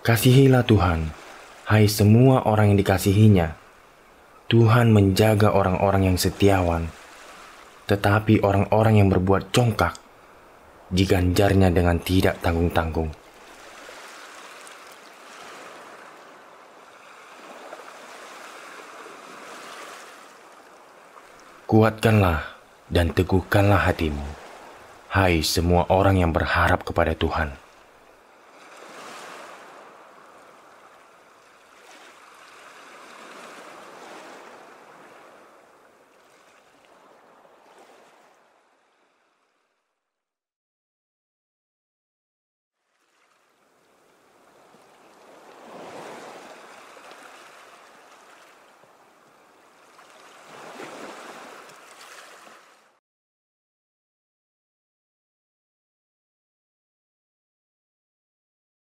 Kasihilah Tuhan, hai semua orang yang dikasihinya. Tuhan menjaga orang-orang yang setiawan, tetapi orang-orang yang berbuat congkak, diganjarnya dengan tidak tanggung-tanggung. Kuatkanlah dan teguhkanlah hatimu, hai semua orang yang berharap kepada Tuhan.